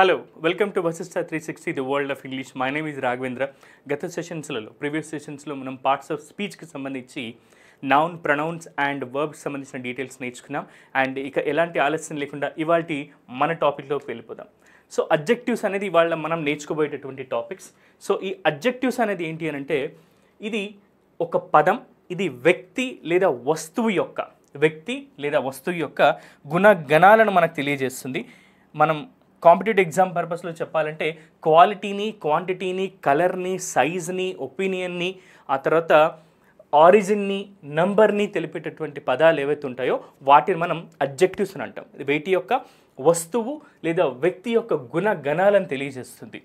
hello welcome to Vasishta three sixty the world of English my name is Raghavendra గత సెషన్స్లలో previous సెషన్స్లో మనం parts of స్పీచ్కి సంబంధించి నౌన్ ప్రొనౌన్స్ అండ్ వర్బ్స్ సంబంధించిన డీటెయిల్స్ నేర్చుకున్నాం అండ్ ఇక ఎలాంటి ఆలస్యం లేకుండా ఇవాళ మన టాపిక్లోకి వెళ్ళిపోదాం సో అబ్జెక్టివ్స్ అనేది ఇవాళ మనం నేర్చుకోబోయేటటువంటి టాపిక్స్ సో ఈ అబ్జెక్టివ్స్ అనేది ఏంటి అని అంటే ఇది ఒక పదం ఇది వ్యక్తి లేదా వస్తువు యొక్క వ్యక్తి లేదా వస్తువు యొక్క గుణగణాలను మనకు తెలియజేస్తుంది మనం కాంపిటేటివ్ ఎగ్జామ్ పర్పస్లో చెప్పాలంటే క్వాలిటీని క్వాంటిటీని కలర్ని సైజ్ని ఒపీనియన్ని ఆ తర్వాత ఆరిజిన్ని నంబర్ని తెలిపేటటువంటి పదాలు ఏవైతే ఉంటాయో వాటిని మనం అబ్జెక్టివ్స్ అని అంటాం వేటి యొక్క వస్తువు లేదా వ్యక్తి యొక్క గుణగణాలను తెలియజేస్తుంది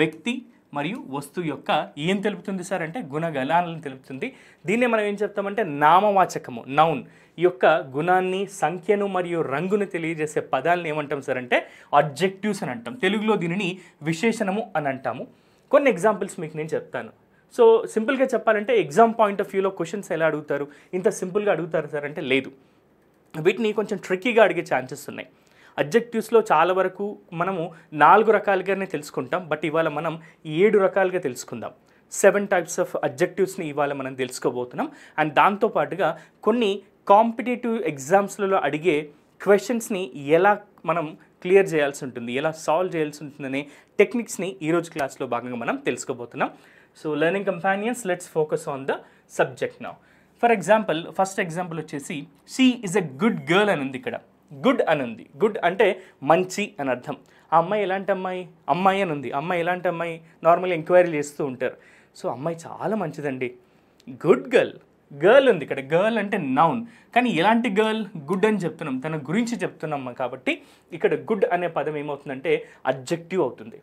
వ్యక్తి మరియు వస్తువు యొక్క ఏం తెలుపుతుంది సార్ అంటే గుణగణాలను తెలుపుతుంది దీన్నే మనం ఏం చెప్తామంటే నామవాచకము నౌన్ ఈ యొక్క గుణాన్ని సంఖ్యను మరియు రంగును తెలియజేసే పదాలను ఏమంటాం సార్ అంటే అబ్జెక్టివ్స్ అని అంటాం తెలుగులో దీనిని విశేషణము అని అంటాము కొన్ని ఎగ్జాంపుల్స్ మీకు నేను చెప్తాను సో సింపుల్గా చెప్పాలంటే ఎగ్జామ్ పాయింట్ ఆఫ్ వ్యూలో క్వశ్చన్స్ ఎలా అడుగుతారు ఇంత సింపుల్గా అడుగుతారు సార్ అంటే లేదు వీటిని కొంచెం ట్రిక్కీగా అడిగే ఛాన్సెస్ ఉన్నాయి అబ్జెక్టివ్స్లో చాలా వరకు మనము నాలుగు రకాలుగానే తెలుసుకుంటాం బట్ ఇవాళ మనం ఏడు రకాలుగా తెలుసుకుందాం సెవెన్ టైప్స్ ఆఫ్ అబ్జెక్టివ్స్ని ఇవాళ మనం తెలుసుకోబోతున్నాం అండ్ దాంతోపాటుగా కొన్ని కాంపిటేటివ్ ఎగ్జామ్స్లలో అడిగే క్వశ్చన్స్ని ఎలా మనం క్లియర్ చేయాల్సి ఉంటుంది ఎలా సాల్వ్ చేయాల్సి ఉంటుందనే టెక్నిక్స్ని ఈరోజు క్లాస్లో భాగంగా మనం తెలుసుకోబోతున్నాం so learning companions let's focus on the subject నా ఫర్ ఎగ్జాంపుల్ ఫస్ట్ ఎగ్జాంపుల్ వచ్చేసి she is a good girl అని ఉంది ఇక్కడ గుడ్ అని ఉంది గుడ్ అంటే మంచి అని అర్థం ఆ అమ్మాయి ఎలాంటి అమ్మాయి అమ్మాయి అని ఉంది అమ్మాయి ఎలాంటి అమ్మాయి నార్మల్గా ఎంక్వైరీలు చేస్తూ ఉంటారు సో అమ్మాయి చాలా మంచిదండి గుడ్ గర్ల్ గర్ల్ ఉంది ఇక్కడ గర్ల్ అంటే నౌన్ కానీ ఎలాంటి గర్ల్ గుడ్ అని చెప్తున్నాం తన గురించి చెప్తున్నాం కాబట్టి ఇక్కడ గుడ్ అనే పదం ఏమవుతుందంటే అబ్జెక్టివ్ అవుతుంది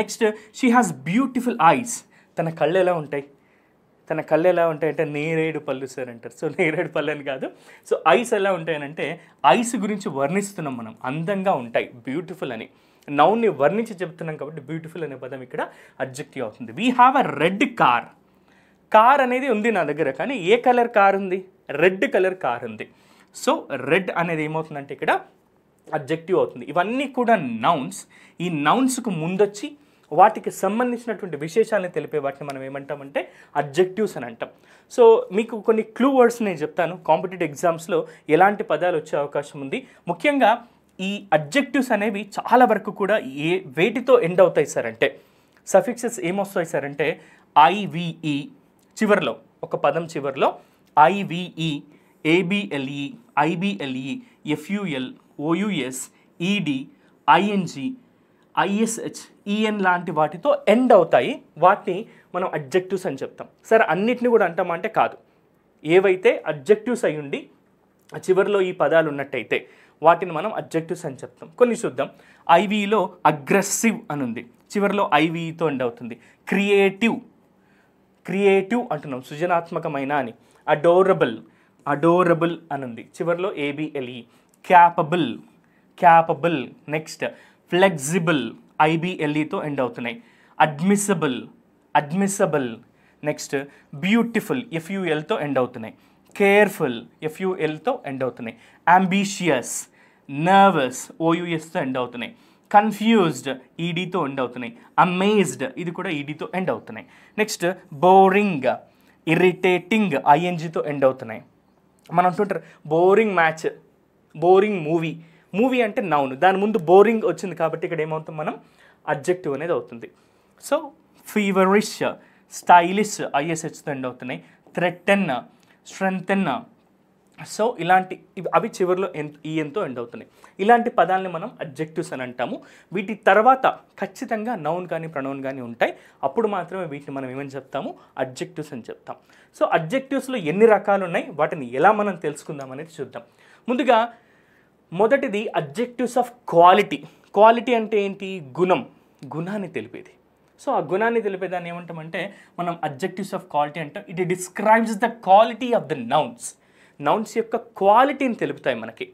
next she has beautiful eyes తన కళ్ళు ఎలా ఉంటాయి తన కళ్ళు ఎలా ఉంటాయంటే నేరేడు పళ్ళు సార్ అంటారు సో నేరేడు పళ్ళు అని కాదు సో ఐస్ ఎలా ఉంటాయనంటే ఐస్ గురించి వర్ణిస్తున్నాం మనం అందంగా ఉంటాయి బ్యూటిఫుల్ అని నౌన్ని వర్ణించి చెప్తున్నాం కాబట్టి బ్యూటిఫుల్ అనే పదం ఇక్కడ అబ్జెక్టివ్ అవుతుంది we have a red car car అనేది ఉంది నా దగ్గర కానీ ఏ కలర్ కార్ ఉంది రెడ్ కలర్ కార్ ఉంది సో రెడ్ అనేది ఏమవుతుందంటే ఇక్కడ అబ్జెక్టివ్ అవుతుంది ఇవన్నీ కూడా నౌన్స్ ఈ నౌన్స్కు ముందొచ్చి వాటికి సంబంధించినటువంటి విశేషాలను తెలిపే వాటిని మనం ఏమంటామంటే అబ్జెక్టివ్స్ అని అంటాం సో మీకు కొన్ని క్లూ వర్డ్స్ నేను చెప్తాను కాంపిటేటివ్ ఎగ్జామ్స్లో ఎలాంటి పదాలు వచ్చే అవకాశం ఉంది ముఖ్యంగా ఈ అబ్జెక్టివ్స్ అనేవి చాలా వరకు కూడా ఏ వేటితో ఎండ్ అవుతాయి సార్ అంటే సఫిక్సెస్ ఏమొస్తాయి సార్ అంటే ఐవిఈ e చివరిలో ఒక పదం చివరిలో I V E A B L E I B L E F U L O U S E D I N G I S H E N e లాంటి వాటితో ఎండ్ అవుతాయి వాటిని మనం అబ్జెక్టివ్స్ అని చెప్తాం సరే అన్నిటిని కూడా అంటామంటే కాదు ఏవైతే అబ్జెక్టివ్స్ అయి ఉండి చివరిలో ఈ పదాలు ఉన్నట్టయితే వాటిని మనం అబ్జెక్టివ్స్ అని చెప్తాం కొన్ని చూద్దాం ఐవీలో అగ్రెసివ్ అని ఉంది చివరిలో ఐవీతో ఎండ్ అవుతుంది క్రియేటివ్ క్రియేటివ్ అంటున్నాం సృజనాత్మకమైన అని అడోరబుల్ అడోరబుల్ అని ఉంది చివరిలో A B L E capable capable next flexible ఐబిఎల్ఈతో ఎండ్ అవుతున్నాయి అడ్మిసబుల్ అడ్మిసబుల్ నెక్స్ట్ బ్యూటిఫుల్ ఎఫ్యూఎల్తో ఎండ్ అవుతున్నాయి కేర్ఫుల్ ఎఫ్యూఎల్తో ఎండ్ అవుతున్నాయి అంబీషియస్ నర్వస్ ఓయుఎస్తో ఎండ్ అవుతున్నాయి కన్ఫ్యూజ్డ్ ఈడీతో ఎండ్ అవుతున్నాయి అమేజ్డ్ ఇది కూడా ఈడీతో ఎండ్ అవుతున్నాయి నెక్స్ట్ బోరింగ్ ఇరిటేటింగ్ ఐఎన్జీతో ఎండ్ అవుతున్నాయి మనం అంటుంటారు boring match boring movie movie అంటే నౌన్ దాని ముందు బోరింగ్ వచ్చింది కాబట్టి ఇక్కడ ఏమవుతాం మనం అబ్జెక్టివ్ అనేది అవుతుంది so feverish stylish I S H end అవుతున్నాయి థ్రెటన్ స్ట్రెంగ్తన్ సో ఇలాంటి అవి చివరిలో ఎంత ఎంతో ఎండ్ అవుతున్నాయి ఇలాంటి పదాలని మనం అబ్జెక్టివ్స్ అని అంటాము వీటి తర్వాత ఖచ్చితంగా నౌన్ కానీ ప్రనౌన్ కానీ ఉంటాయి అప్పుడు మాత్రమే వీటిని మనం ఏమని చెప్తాము అబ్జెక్టివ్స్ అని చెప్తాం సో అబ్జెక్టివ్స్లో ఎన్ని రకాలు ఉన్నాయి వాటిని ఎలా మనం తెలుసుకుందాం అనేది చూద్దాం ముందుగా మొదటిది అబ్జెక్టివ్స్ ఆఫ్ క్వాలిటీ క్వాలిటీ అంటే ఏంటి గుణం గుణాన్ని తెలిపేది సో ఆ గుణాన్ని తెలిపేదాన్ని ఏమంటామంటే మనం అబ్జెక్టివ్స్ ఆఫ్ క్వాలిటీ అంటాం it describes the quality of the nouns nouns యొక్క క్వాలిటీని తెలుపుతాయి మనకి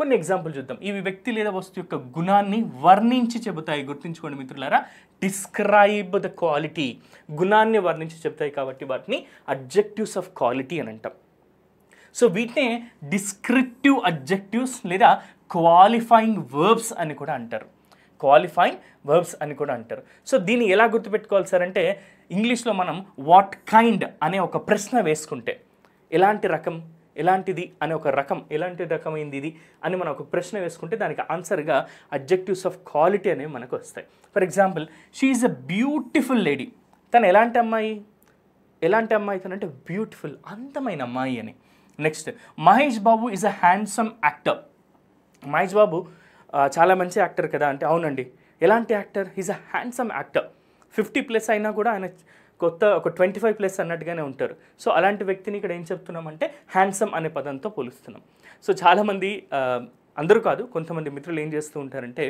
కొన్ని ఎగ్జాంపుల్ చూద్దాం ఇవి వ్యక్తి లేదా వస్తు యొక్క గుణాన్ని వర్ణించి చెబుతాయి గుర్తుంచుకోండి మిత్రులారా డిస్క్రైబ్ ద క్వాలిటీ గుణాన్ని వర్ణించి చెబుతాయి కాబట్టి వాటిని అబ్జెక్టివ్స్ ఆఫ్ క్వాలిటీ అని అంటాం సో వీటినే డిస్క్రిప్టివ్ అబ్జెక్టివ్స్ లేదా క్వాలిఫైయింగ్ వర్బ్స్ అని కూడా అంటారు క్వాలిఫైయింగ్ వర్బ్స్ అని కూడా అంటారు సో దీన్ని ఎలా గుర్తుపెట్టుకోవాలి సార్ అంటే ఇంగ్లీష్లో మనం వాట్ కైండ్ అనే ఒక ప్రశ్న వేసుకుంటే ఎలాంటి రకం ఎలాంటిది అనే ఒక రకం ఎలాంటి రకమైంది ఇది అని మనం ఒక ప్రశ్న వేసుకుంటే దానికి ఆన్సర్గా అబ్జెక్టివ్స్ ఆఫ్ క్వాలిటీ అనేవి మనకు వస్తాయి for example she is a beautiful lady తను ఎలాంటి అమ్మాయి ఎలాంటి అమ్మాయి తనంటే బ్యూటిఫుల్ అందమైన అమ్మాయి అని next Mahesh Babu is a handsome actor Mahesh Babu చాలా మంచి యాక్టర్ కదా అంటే అవునండి ఎలాంటి actor is a handsome actor fifty plus అయినా కూడా ఆయన కొత్త ఒక ట్వంటీ ఫైవ్ ప్లస్ అన్నట్టుగానే ఉంటారు సో అలాంటి వ్యక్తిని ఇక్కడ ఏం చెప్తున్నామంటే హ్యాండ్సమ్ అనే పదంతో పోలుస్తున్నాం సో చాలామంది అందరూ కాదు కొంతమంది మిత్రులు ఏం చేస్తూ ఉంటారంటే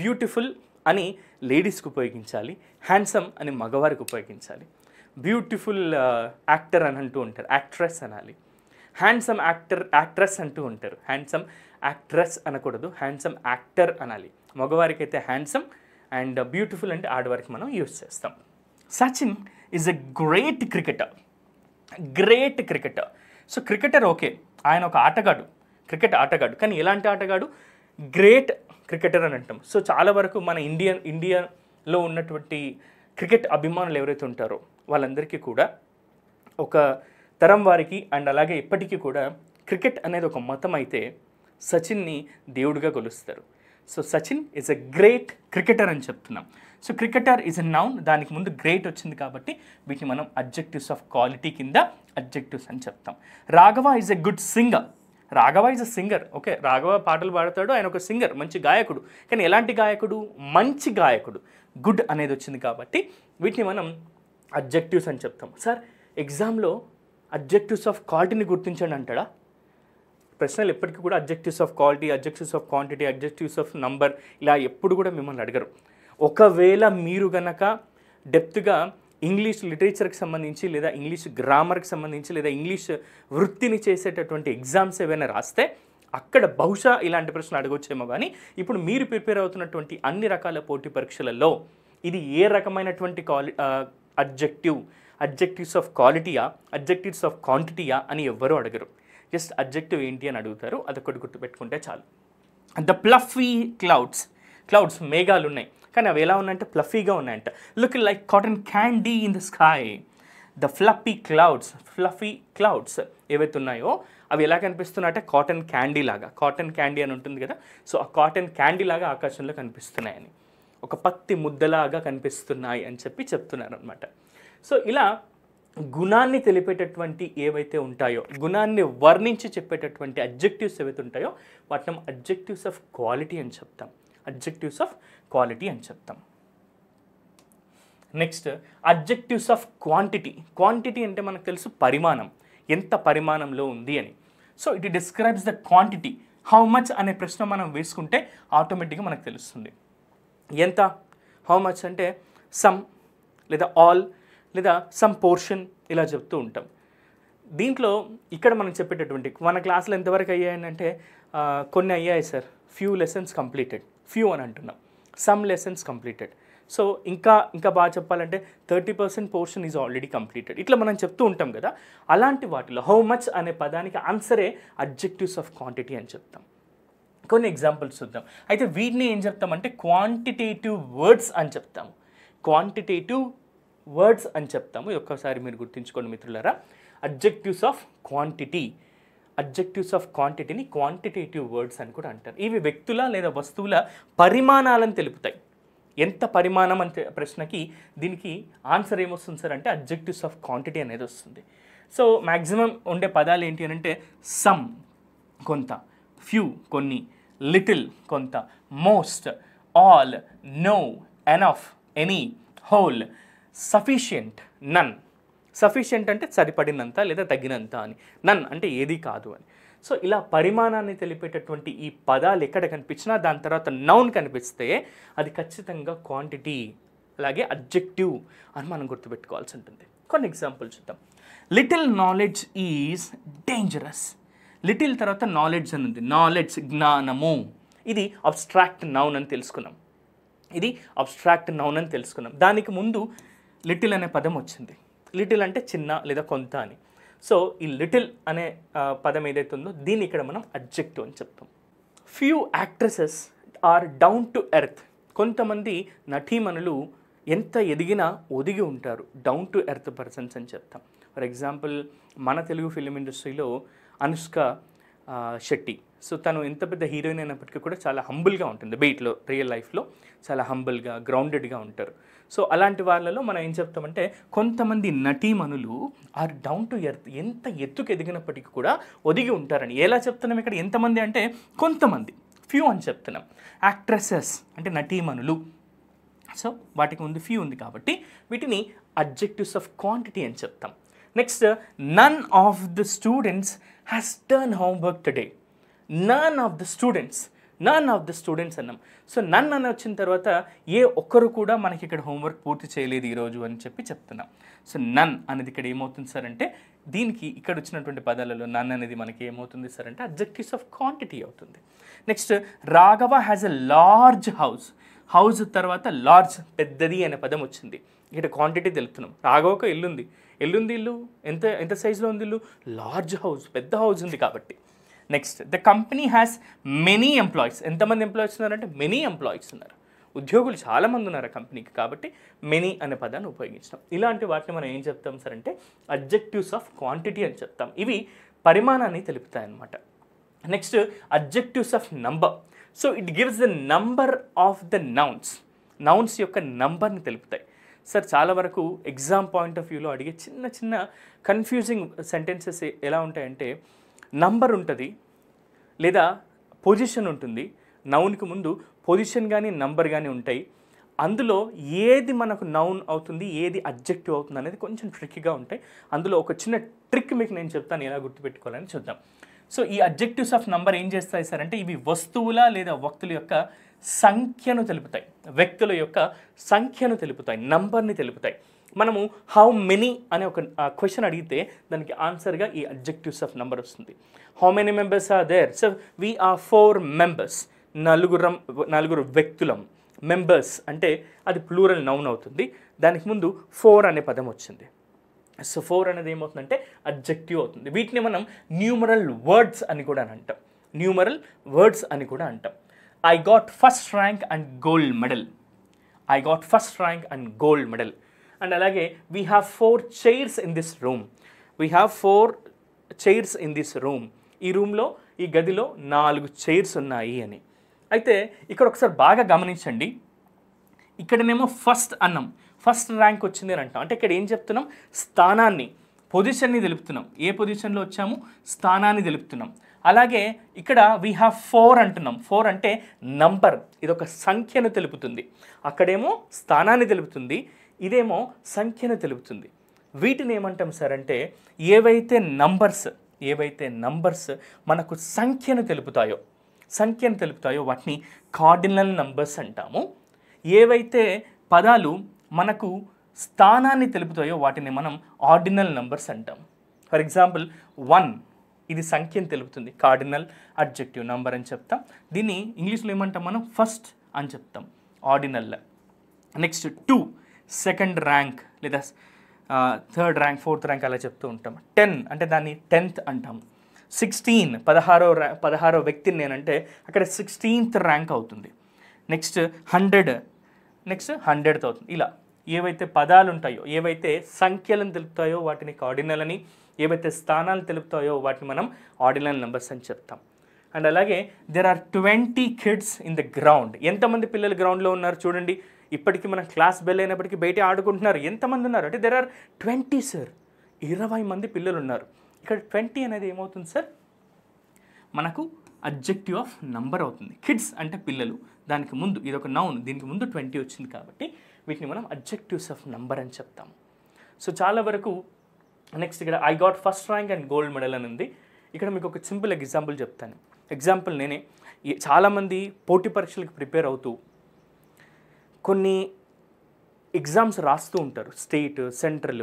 బ్యూటిఫుల్ అని లేడీస్కి ఉపయోగించాలి హ్యాండ్సమ్ అని మగవారికి ఉపయోగించాలి బ్యూటిఫుల్ యాక్టర్ అని అంటూ ఉంటారు యాక్ట్రెస్ అనాలి హ్యాండ్సమ్ యాక్టర్ యాక్ట్రస్ అంటూ ఉంటారు హ్యాండ్సమ్ యాక్ట్రస్ అనకూడదు హ్యాండ్సమ్ యాక్టర్ అనాలి మగవారికి అయితే హ్యాండ్సమ్ అండ్ బ్యూటిఫుల్ అంటే ఆడవారికి మనం యూజ్ చేస్తాం Sachin is a great cricketer great cricketer so cricketer okay ఆయన ఒక ఆటగాడు క్రికెట్ ఆటగాడు కానీ ఎలాంటి ఆటగాడు గ్రేట్ క్రికెటర్ అని అంటాం సో చాలా వరకు మన ఇండియన్ ఇండియాలో ఉన్నటువంటి క్రికెట్ అభిమానులు ఎవరైతే ఉంటారో వాళ్ళందరికీ కూడా ఒక తరం వారికి అండ్ అలాగే ఇప్పటికీ కూడా క్రికెట్ అనేది ఒక మతం అయితే సచిన్ని దేవుడిగా కొలుస్తారు so Sachin is a great cricketer అని చెప్తున్నాం so cricketer is a noun దానికి ముందు గ్రేట్ వచ్చింది కాబట్టి వీటిని మనం అబ్జెక్టివ్స్ ఆఫ్ క్వాలిటీ కింద అబ్జెక్టివ్స్ అని చెప్తాం Raghava is a good singer Raghava is a singer okay Raghava పాటలు పాడతాడు ఆయన ఒక సింగర్ మంచి గాయకుడు కానీ ఎలాంటి గాయకుడు మంచి గాయకుడు గుడ్ అనేది వచ్చింది కాబట్టి వీటిని మనం అబ్జెక్టివ్స్ అని చెప్తాం సార్ ఎగ్జామ్లో అబ్జెక్టివ్స్ ఆఫ్ క్వాలిటీని గుర్తించండి అంటాడా ప్రశ్నలు ఎప్పటికీ కూడా objectives of quality objectives of quantity objectives of number ఇలా ఎప్పుడు కూడా మిమ్మల్ని అడగరు ఒకవేళ మీరు గనక డెప్త్గా ఇంగ్లీష్ లిటరేచర్కి సంబంధించి లేదా ఇంగ్లీష్ గ్రామర్కి సంబంధించి లేదా ఇంగ్లీష్ వృత్తిని చేసేటటువంటి ఎగ్జామ్స్ ఏవైనా రాస్తే అక్కడ బహుశా ఇలాంటి ప్రశ్నలు అడగొచ్చేమో కానీ ఇప్పుడు మీరు ప్రిపేర్ అవుతున్నటువంటి అన్ని రకాల పోటీ పరీక్షలలో ఇది ఏ రకమైనటువంటి క్వాలి అబ్జెక్టివ్ అబ్జెక్టివ్స్ ఆఫ్ క్వాలిటీయా అబ్జెక్టివ్స్ ఆఫ్ క్వాంటిటీయా అని ఎవ్వరూ అడగరు జస్ట్ అబ్జెక్టివ్ ఏంటి అని అడుగుతారు అదొకటి గుర్తుపెట్టుకుంటే చాలు ద ప్లఫీ క్లౌడ్స్ క్లౌడ్స్ మేఘాలు ఉన్నాయి కానీ అవి ఎలా ఉన్నాయంటే ప్లఫీగా ఉన్నాయంట look like cotton candy in the sky the fluffy clouds fluffy clouds ఏవైతే ఉన్నాయో అవి ఎలా కనిపిస్తున్నాయంటే కాటన్ క్యాండీ లాగా కాటన్ క్యాండీ అని ఉంటుంది కదా సో ఆ కాటన్ క్యాండీ లాగా ఆకాశంలో కనిపిస్తున్నాయని ఒక పత్తి ముద్దలాగా కనిపిస్తున్నాయి అని చెప్పి చెప్తున్నారు అనమాట సో ఇలా గుణాన్ని తెలిపేటటువంటి ఏవైతే ఉంటాయో గుణాన్ని వర్ణించి చెప్పేటటువంటి అబ్జెక్టివ్స్ ఏవైతే ఉంటాయో వాటిని అబ్జెక్టివ్స్ ఆఫ్ క్వాలిటీ అని చెప్తాం అబ్జెక్టివ్స్ ఆఫ్ క్వాలిటీ అని చెప్తాం next objectives of quantity quantity అంటే మనకు తెలుసు పరిమాణం ఎంత పరిమాణంలో ఉంది అని so it describes the quantity how much అనే ప్రశ్న మనం వేసుకుంటే ఆటోమేటిక్గా మనకు తెలుస్తుంది ఎంత హౌ మచ్ అంటే సమ్ లేదా ఆల్ లేదా సమ్ పోర్షన్ ఇలా చెప్తూ ఉంటాం దీంట్లో ఇక్కడ మనం చెప్పేటటువంటి మన క్లాసులు ఎంతవరకు అయ్యాయనంటే కొన్ని అయ్యాయి sir few lessons completed few అని అంటున్నాం సమ్ లెసన్స్ కంప్లీటెడ్ సో ఇంకా ఇంకా బాగా చెప్పాలంటే thirty percent portion is already completed ఇట్లా మనం చెప్తూ ఉంటాం కదా అలాంటి వాటిలో హౌ మచ్ అనే పదానికి ఆన్సరే అబ్జెక్టివ్స్ ఆఫ్ క్వాంటిటీ అని చెప్తాం కొన్ని ఎగ్జాంపుల్స్ చూద్దాం అయితే వీటిని ఏం చెప్తామంటే క్వాంటిటేటివ్ వర్డ్స్ అని చెప్తాము క్వాంటిటేటివ్ వర్డ్స్ అని చెప్తాము ఒక్కసారి మీరు గుర్తుంచుకోండి మిత్రులరా objectives of quantity objectives of క్వాంటిటీని క్వాంటిటేటివ్ వర్డ్స్ అని కూడా అంటారు ఇవి వ్యక్తుల లేదా వస్తువుల పరిమాణాలను తెలుపుతాయి ఎంత పరిమాణం అంటే ప్రశ్నకి దీనికి ఆన్సర్ ఏమొస్తుంది సార్ అంటే అబ్జెక్టివ్స్ ఆఫ్ క్వాంటిటీ అనేది వస్తుంది సో మ్యాక్సిమం ఉండే పదాలు ఏంటి అని అంటే సమ్ కొంత ఫ్యూ కొన్ని లిటిల్ కొంత most all no enough any whole sufficient none sufficient అంటే సరిపడినంత లేదా తగినంత అని నన్ అంటే ఏది కాదు అని సో ఇలా పరిమాణాన్ని తెలిపేటటువంటి ఈ పదాలు ఎక్కడ కనిపించినా దాని తర్వాత నౌన్ కనిపిస్తే అది ఖచ్చితంగా క్వాంటిటీ అలాగే అబ్జెక్టివ్ అని మనం గుర్తుపెట్టుకోవాల్సి ఉంటుంది కొన్ని ఎగ్జాంపుల్ చూద్దాం little knowledge is dangerous little తర్వాత నాలెడ్జ్ అని ఉంది నాలెడ్జ్ జ్ఞానము ఇది అబ్స్ట్రాక్ట్ నౌన్ అని తెలుసుకున్నాం ఇది అబ్స్ట్రాక్ట్ నౌన్ అని తెలుసుకున్నాం దానికి ముందు లిటిల్ అనే పదం వచ్చింది లిటిల్ అంటే చిన్న లేదా కొంత అని సో ఈ లిటిల్ అనే పదం ఏదైతే ఉందో దీన్ని ఇక్కడ మనం అబ్జెక్టివ్ అని చెప్తాం few actresses are down to earth కొంతమంది నటీమణులు ఎంత ఎదిగినా ఒదిగి ఉంటారు డౌన్ టు ఎర్త్ పర్సన్స్ అని చెప్తాం ఫర్ ఎగ్జాంపుల్ మన తెలుగు ఫిలిం ఇండస్ట్రీలో అనుష్క శెట్టి సో తను ఎంత పెద్ద హీరోయిన్ అయినప్పటికీ కూడా చాలా హంబుల్గా ఉంటుంది బీట్లో రియల్ లైఫ్లో చాలా హంబుల్గా గ్రౌండెడ్గా ఉంటారు సో అలాంటి వాళ్ళలో మనం ఏం చెప్తామంటే కొంతమంది నటీమణులు ఆర్ డౌన్ టు ఎర్త్ ఎంత ఎత్తుకు ఎదిగినప్పటికీ కూడా ఒదిగి ఉంటారని ఎలా చెప్తున్నాం ఇక్కడ ఎంతమంది అంటే కొంతమంది ఫ్యూ అని చెప్తున్నాం యాక్ట్రెసెస్ అంటే నటీమణులు సో వాటికి ముందు ఫ్యూ ఉంది కాబట్టి వీటిని అబ్జెక్టివ్స్ ఆఫ్ క్వాంటిటీ అని చెప్తాం next none of the students has turn homework today none of the students none of the students అన్నాం సో నన్ అని వచ్చిన తర్వాత ఏ ఒక్కరు కూడా మనకి ఇక్కడ హోంవర్క్ పూర్తి చేయలేదు ఈరోజు అని చెప్పి చెప్తున్నాం సో నన్ అనేది ఇక్కడ ఏమవుతుంది సార్ అంటే దీనికి ఇక్కడ వచ్చినటువంటి పదాలలో నన్ అనేది మనకి ఏమవుతుంది సార్ అంటే అబ్జెక్టివ్స్ ఆఫ్ క్వాంటిటీ అవుతుంది next Raghava has a large house house తర్వాత లార్జ్ పెద్దది అనే పదం వచ్చింది ఇక్కడ క్వాంటిటీ తెలుపుతున్నాం రాఘవకు ఇల్లుంది ఎల్లుంది ఇల్లు ఎంత ఎంత సైజులో ఉంది ఇల్లు లార్జ్ హౌస్ పెద్ద హౌస్ ఉంది కాబట్టి next the company has many employees ఎంతమంది ఎంప్లాయీస్ ఉన్నారంటే మెనీ ఎంప్లాయీస్ ఉన్నారు ఉద్యోగులు చాలామంది ఉన్నారు ఆ కంపెనీకి కాబట్టి మెనీ అనే పదాన్ని ఉపయోగించడం ఇలాంటి వాటిని మనం ఏం చెప్తాం సార్ అంటే అబ్జెక్టివ్స్ ఆఫ్ క్వాంటిటీ అని చెప్తాం ఇవి పరిమాణాన్ని తెలుపుతాయన్నమాట next objectives of number so it gives the number of the nouns nouns యొక్క నంబర్ని తెలుపుతాయి సార్ చాలా వరకు ఎగ్జామ్ పాయింట్ ఆఫ్ వ్యూలో అడిగే చిన్న చిన్న కన్ఫ్యూజింగ్ సెంటెన్సెస్ ఎలా ఉంటాయంటే నంబర్ ఉంటుంది లేదా పొజిషన్ ఉంటుంది నౌన్కి ముందు పొజిషన్ కానీ నంబర్ కానీ ఉంటాయి అందులో ఏది మనకు నౌన్ అవుతుంది ఏది అబ్జెక్టివ్ అవుతుంది అనేది కొంచెం ట్రిక్గా ఉంటాయి అందులో ఒక చిన్న ట్రిక్ మీకు నేను చెప్తాను ఎలా గుర్తుపెట్టుకోవాలని చూద్దాం సో ఈ అబ్జెక్టివ్స్ ఆఫ్ నంబర్ ఏం చేస్తాయి సార్ అంటే ఇవి వస్తువుల లేదా వక్తుల యొక్క సంఖ్యను తెలుపుతాయి వ్యక్తుల యొక్క సంఖ్యను తెలుపుతాయి నంబర్ని తెలుపుతాయి మనము హౌ మెనీ అనే ఒక క్వశ్చన్ అడిగితే దానికి ఆన్సర్గా ఈ అబ్జెక్టివ్స్ ఆఫ్ నంబర్ వస్తుంది how many members are there so we are four members నలుగురం నలుగురు వ్యక్తులం మెంబర్స్ అంటే అది ప్లూరల్ నౌన్ అవుతుంది దానికి ముందు ఫోర్ అనే పదం వచ్చింది సో ఫోర్ అనేది ఏమవుతుందంటే అబ్జెక్టివ్ అవుతుంది వీటిని మనం న్యూమరల్ వర్డ్స్ అని కూడా అని అంటాం న్యూమరల్ వర్డ్స్ అని కూడా అంటాం I got first rank and gold medal I got first rank and gold medal and అలాగే we have four chairs in this room we have four chairs in this room ఈ రూమ్లో ఈ గదిలో నాలుగు chairs ఉన్నాయి అని అయితే ఇక్కడ ఒకసారి బాగా గమనించండి ఇక్కడనేమో ఫస్ట్ అన్నం ఫస్ట్ ర్యాంక్ వచ్చింది అని అంటాం అంటే ఇక్కడ ఏం చెప్తున్నాం స్థానాన్ని పొజిషన్ని తెలుపుతున్నాం ఏ పొజిషన్లో వచ్చాము స్థానాన్ని తెలుపుతున్నాం అలాగే ఇక్కడ వీ హ్యావ్ ఫోర్ అంటున్నాం ఫోర్ అంటే నంబర్ ఇది ఒక సంఖ్యను తెలుపుతుంది అక్కడేమో స్థానాన్ని తెలుపుతుంది ఇదేమో సంఖ్యను తెలుపుతుంది వీటిని ఏమంటాం సార్ అంటే ఏవైతే నంబర్స్ ఏవైతే నంబర్స్ మనకు సంఖ్యను తెలుపుతాయో సంఖ్యను తెలుపుతాయో వాటిని కార్డినల్ నంబర్స్ అంటాము ఏవైతే పదాలు మనకు స్థానాన్ని తెలుపుతాయో వాటిని మనం ఆర్డినల్ నంబర్స్ అంటాం ఫర్ ఎగ్జాంపుల్ వన్ ఇది సంఖ్యను తెలుపుతుంది కార్డినల్ అడ్జెక్టివ్ నంబర్ అని చెప్తాం దీన్ని ఇంగ్లీష్లో ఏమంటాం మనం ఫస్ట్ అని చెప్తాం ordinal next two second rank లేదా థర్డ్ ర్యాంక్ ఫోర్త్ ర్యాంక్ అలా చెప్తూ ఉంటాం టెన్ అంటే దాన్ని టెన్త్ అంటాం సిక్స్టీన్ పదహారో ర్యా పదహారో వ్యక్తిని నేనంటే అక్కడ సిక్స్టీన్త్ ర్యాంక్ అవుతుంది నెక్స్ట్ హండ్రెడ్ నెక్స్ట్ హండ్రెడ్త్ అవుతుంది ఇలా ఏవైతే పదాలు ఉంటాయో ఏవైతే సంఖ్యలను తెలుపుతాయో వాటిని కార్డినల్ అని ఏవైతే స్థానాలు తెలుపుతాయో వాటిని మనం ఆర్డినల్ నెంబర్స్ అని చెప్తాం అండ్ అలాగే there are twenty kids in the ground ఎంతమంది పిల్లలు గ్రౌండ్లో ఉన్నారు చూడండి ఇప్పటికీ మన క్లాస్ బెల్ అయినప్పటికీ బయట ఆడుకుంటున్నారు ఎంతమంది ఉన్నారు అంటే దెర్ ఆర్ ట్వంటీ సార్ ఇరవై మంది పిల్లలు ఉన్నారు ఇక్కడ ట్వంటీ అనేది ఏమవుతుంది సార్ మనకు అబ్జెక్టివ్ ఆఫ్ నంబర్ అవుతుంది కిడ్స్ అంటే పిల్లలు దానికి ముందు ఇది ఒక నౌన్ దీనికి ముందు ట్వంటీ వచ్చింది కాబట్టి వీటిని మనం అబ్జెక్టివ్స్ ఆఫ్ నంబర్ అని చెప్తాము సో చాలా వరకు నెక్స్ట్ ఇక్కడ I got first rank and gold medal అని ఉంది ఇక్కడ మీకు ఒక సింపుల్ ఎగ్జాంపుల్ చెప్తాను ఎగ్జాంపుల్ నేనే చాలామంది పోటీ పరీక్షలకు ప్రిపేర్ అవుతూ కొన్ని ఎగ్జామ్స్ రాస్తూ ఉంటారు స్టేట్ సెంట్రల్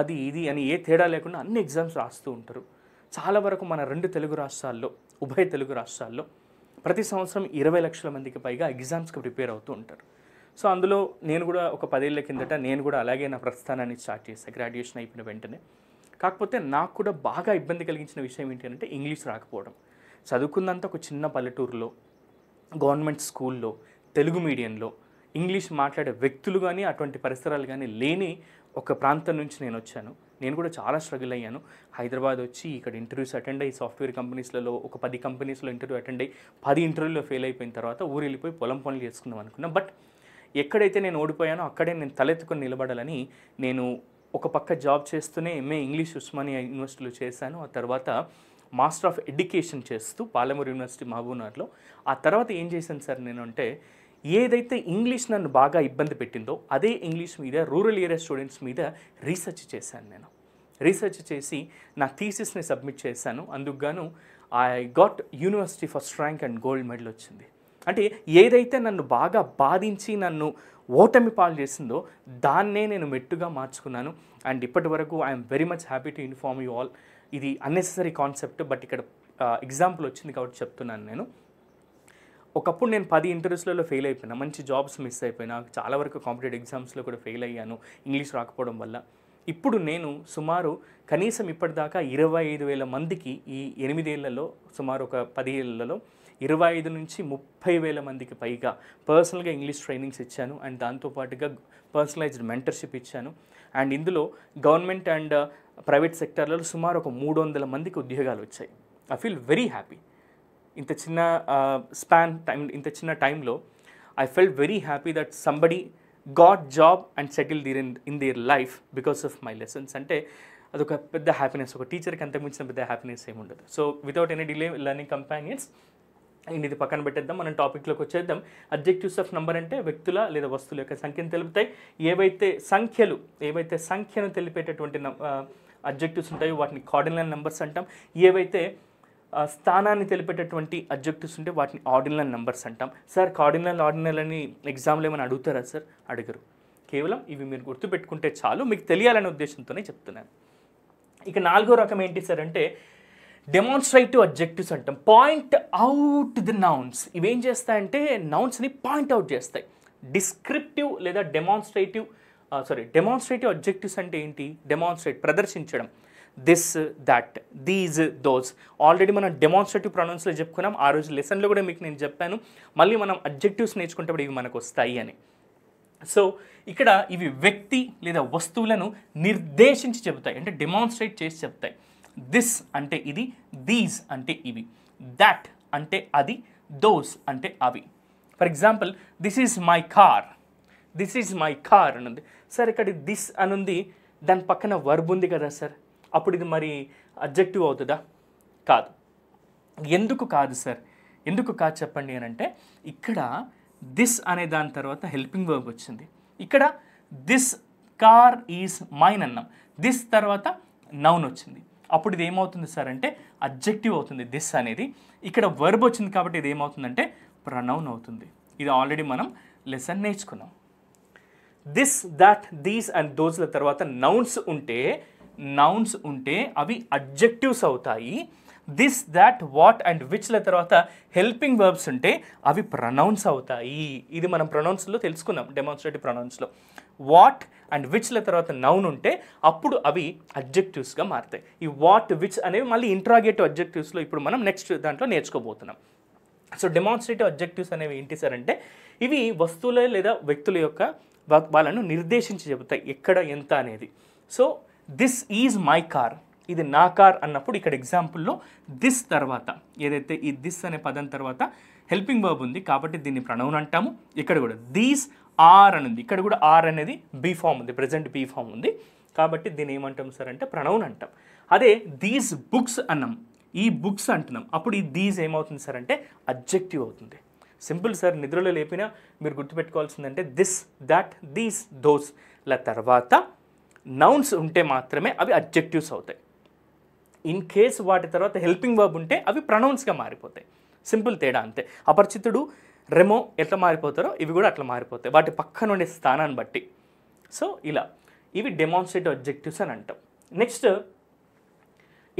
అది ఇది అని ఏ తేడా లేకుండా అన్ని ఎగ్జామ్స్ రాస్తూ ఉంటారు చాలా వరకు మన రెండు తెలుగు రాష్ట్రాల్లో ఉభయ తెలుగు రాష్ట్రాల్లో ప్రతి సంవత్సరం ఇరవై లక్షల మందికి పైగా ఎగ్జామ్స్కి ప్రిపేర్ అవుతూ ఉంటారు సో అందులో నేను కూడా ఒక పదేళ్ల కిందట నేను కూడా అలాగే నా ప్రస్థానాన్ని స్టార్ట్ చేశాను గ్రాడ్యుయేషన్ అయిపోయిన వెంటనే కాకపోతే నాకు కూడా బాగా ఇబ్బంది కలిగించిన విషయం ఏంటంటే ఇంగ్లీష్ రాకపోవడం చదువుకున్నంత ఒక చిన్న పల్లెటూరులో గవర్నమెంట్ స్కూల్లో తెలుగు మీడియంలో ఇంగ్లీష్ మాట్లాడే వ్యక్తులు కానీ అటువంటి పరిసరాలు కానీ లేని ఒక ప్రాంతం నుంచి నేను వచ్చాను నేను కూడా చాలా స్ట్రగుల్ అయ్యాను హైదరాబాద్ వచ్చి ఇక్కడ ఇంటర్వ్యూస్ అటెండ్ అయ్యి సాఫ్ట్వేర్ కంపెనీస్లలో ఒక పది కంపెనీస్లో ఇంటర్వ్యూ అటెండ్ అయ్యి పది ఇంటర్వ్యూలో ఫెయిల్ అయిపోయిన తర్వాత ఊరు వెళ్ళిపోయి పొలం పనులు చేసుకుందాం అనుకున్నాను బట్ ఎక్కడైతే నేను ఓడిపోయానో అక్కడే నేను తలెత్తుకొని నిలబడాలని నేను ఒక పక్క జాబ్ చేస్తూనే ఎంఏ ఇంగ్లీష్ ఉస్మానియా యూనివర్సిటీలో చేశాను ఆ తర్వాత మాస్టర్ ఆఫ్ ఎడ్యుకేషన్ చేస్తూ పాలమూరు యూనివర్సిటీ మహబూబ్నగర్లో ఆ తర్వాత ఏం చేశాను సార్ నేను అంటే ఏదైతే ఇంగ్లీష్ నన్ను బాగా ఇబ్బంది పెట్టిందో అదే ఇంగ్లీష్ మీద రూరల్ ఏరియా స్టూడెంట్స్ మీద రీసెర్చ్ చేశాను నేను రీసెర్చ్ చేసి నా థీసిస్ని సబ్మిట్ చేశాను అందుకుగాను I got university first rank and gold medal వచ్చింది అంటే ఏదైతే నన్ను బాగా బాధించి నన్ను ఓటమి పాలు చేసిందో దాన్నే నేను మెట్టుగా మార్చుకున్నాను అండ్ ఇప్పటి వరకు I'm very much happy to inform you all ఇది అన్నెసరీ కాన్సెప్ట్ బట్ ఇక్కడ ఎగ్జాంపుల్ వచ్చింది కాబట్టి చెప్తున్నాను నేను ఒకప్పుడు నేను పది ఇంటర్వ్యూస్లలో ఫెయిల్ అయిపోయినా మంచి జాబ్స్ మిస్ అయిపోయినా చాలా వరకు కాంపిటేటివ్ ఎగ్జామ్స్లో కూడా ఫెయిల్ అయ్యాను ఇంగ్లీష్ రాకపోవడం వల్ల ఇప్పుడు నేను సుమారు కనీసం ఇప్పటిదాకా ఇరవై ఐదు వేల మందికి ఈ ఎనిమిదేళ్లలో సుమారు ఒక పది ఏళ్లలో ఇరవై ఐదు నుంచి ముప్పై వేల మందికి పైగా పర్సనల్గా ఇంగ్లీష్ ట్రైనింగ్స్ ఇచ్చాను అండ్ దాంతోపాటుగా పర్సనలైజ్డ్ మెంటర్షిప్ ఇచ్చాను అండ్ ఇందులో గవర్నమెంట్ అండ్ ప్రైవేట్ సెక్టర్లలో సుమారు ఒక మూడు వందల మందికి ఉద్యోగాలు వచ్చాయి ఐ ఫీల్ వెరీ హ్యాపీ ఇంత చిన్న స్పాన్ టైం ఇంత చిన్న టైంలో I felt very happy that somebody got job and settle their in in their life because of my lessons అంటే అదొక పెద్ద హ్యాపీనెస్ ఒక టీచర్కి మించిన పెద్ద హ్యాపీనెస్ ఏమి ఉండదు so without any delay learning companions and ఇది పక్కన పెట్టేద్దాం మనం టాపిక్లోకి వచ్చేద్దాం అబ్జెక్టివ్స్ ఆఫ్ నంబర్ అంటే వ్యక్తుల లేదా వస్తువుల యొక్క సంఖ్యను తెలుపుతాయి ఏవైతే సంఖ్యలు ఏవైతే సంఖ్యను తెలిపేటటువంటి అబ్జెక్టివ్స్ ఉంటాయో వాటిని కార్డినల్ నెంబర్స్ అంటాం ఏవైతే స్థానాన్ని తెలిపేటటువంటి అబ్జెక్టివ్స్ ఉంటే వాటిని ఆర్డినల్ నెంబర్స్ అంటాం సార్ కార్డినల్ ఆర్డినల్ అని ఎగ్జామ్లో ఏమైనా అడుగుతారా సార్ అడగరు కేవలం ఇవి మీరు గుర్తుపెట్టుకుంటే చాలు మీకు తెలియాలనే ఉద్దేశంతోనే చెప్తున్నాను ఇక నాలుగో రకం ఏంటి సార్ అంటే డెమాన్స్ట్రేటివ్ అబ్జెక్టివ్స్ అంటాం పాయింట్ అవుట్ ది నౌన్స్ ఇవేం చేస్తాయంటే నౌన్స్ని పాయింట్ అవుట్ చేస్తాయి డిస్క్రిప్టివ్ లేదా డెమాన్స్ట్రేటివ్ సారీ డెమాన్స్ట్రేటివ్ అబ్జెక్టివ్స్ అంటే ఏంటి డెమాన్స్ట్రేట్ ప్రదర్శించడం this that these those already మనం డెమాన్స్ట్రేటివ్ ప్రొనౌన్స్లో చెప్పుకున్నాం ఆ రోజు లెసన్లో కూడా మీకు నేను చెప్పాను మళ్ళీ మనం అబ్జెక్టివ్స్ నేర్చుకుంటే ఇవి మనకు వస్తాయి అని సో ఇక్కడ ఇవి వ్యక్తి లేదా వస్తువులను నిర్దేశించి చెబుతాయి అంటే డెమాన్స్ట్రేట్ చేసి చెప్తాయి దిస్ అంటే ఇది దీస్ అంటే ఇవి దాట్ అంటే అది దోస్ అంటే అవి for example this is my car this is my car అని ఉంది సార్ ఇక్కడ దిస్ అనుంది దాని పక్కన వర్బ్ ఉంది కదా సార్ అప్పుడు ఇది మరి అబ్జెక్టివ్ అవుతుందా కాదు ఎందుకు కాదు సార్ ఎందుకు కాదు చెప్పండి అని అంటే ఇక్కడ దిస్ అనే దాని తర్వాత హెల్పింగ్ వర్బ్ వచ్చింది ఇక్కడ దిస్ కార్ ఈజ్ మైన్ అన్నాం దిస్ తర్వాత నౌన్ వచ్చింది అప్పుడు ఇది ఏమవుతుంది సార్ అంటే అబ్జెక్టివ్ అవుతుంది దిస్ అనేది ఇక్కడ వర్బ్ వచ్చింది కాబట్టి ఇది ఏమవుతుందంటే ప్రనౌన్ అవుతుంది ఇది ఆల్రెడీ మనం లెసన్ నేర్చుకున్నాం దిస్ దాట్ దీస్ అండ్ దోజ్ల తర్వాత నౌన్స్ ఉంటే నౌన్స్ ఉంటే అవి అడ్జెక్టివ్స్ అవుతాయి దిస్ దాట్ వాట్ అండ్ విచ్ల తర్వాత హెల్పింగ్ వర్బ్స్ ఉంటే అవి ప్రొనౌన్స్ అవుతాయి ఇది మనం ప్రొనౌన్స్లో తెలుసుకున్నాం డెమాన్స్ట్రేటివ్ ప్రొనౌన్స్లో వాట్ అండ్ విచ్ల తర్వాత నౌన్ ఉంటే అప్పుడు అవి అడ్జెక్టివ్స్గా మారుతాయి ఈ వాట్ విచ్ అనేవి మళ్ళీ ఇంట్రాగేటివ్ అబ్జెక్టివ్స్లో ఇప్పుడు మనం నెక్స్ట్ దాంట్లో నేర్చుకోబోతున్నాం సో డెమాన్స్ట్రేటివ్ అబ్జెక్టివ్స్ అనేవి ఏంటి సార్ అంటే ఇవి వస్తువుల లేదా వ్యక్తుల యొక్క వాళ్ళను నిర్దేశించి చెబుతాయి ఎక్కడ ఎంత అనేది so this is my car ఇది నా కార్ అన్నప్పుడు ఇక్కడ ఎగ్జాంపుల్లో దిస్ తర్వాత ఏదైతే ఈ దిస్ అనే పదం తర్వాత హెల్పింగ్ వర్బ్ ఉంది కాబట్టి దీన్ని ప్రణౌన్ అంటాము ఇక్కడ కూడా దీస్ ఆర్ అని ఉంది ఇక్కడ కూడా ఆర్ అనేది బీ ఫామ్ ఉంది ప్రజెంట్ బీ ఫామ్ ఉంది కాబట్టి దీన్ని ఏమంటాం సార్ అంటే ప్రణౌన్ అంటాం అదే దీస్ బుక్స్ అన్నాం ఈ బుక్స్ అంటున్నాం అప్పుడు ఈ దీస్ ఏమవుతుంది సార్ అంటే అబ్జెక్టివ్ అవుతుంది సింపుల్ సార్ నిద్రలో లేపినా మీరు గుర్తుపెట్టుకోవాల్సిందంటే దిస్ దాట్ దీస్ దోస్ ల తర్వాత నౌన్స్ ఉంటే మాత్రమే అవి అబ్జెక్టివ్స్ అవుతాయి ఇన్ కేస్ వాటి తర్వాత హెల్పింగ్ వర్బ్ ఉంటే అవి ప్రనౌన్స్గా మారిపోతాయి సింపుల్ తేడా అంతే అపరిచితుడు రెమో ఎట్లా మారిపోతారో ఇవి కూడా అట్లా మారిపోతాయి వాటి పక్కన ఉండే స్థానాన్ని బట్టి సో ఇలా ఇవి డెమాన్స్ట్రేటివ్ అబ్జెక్టివ్స్ అని అంటాం next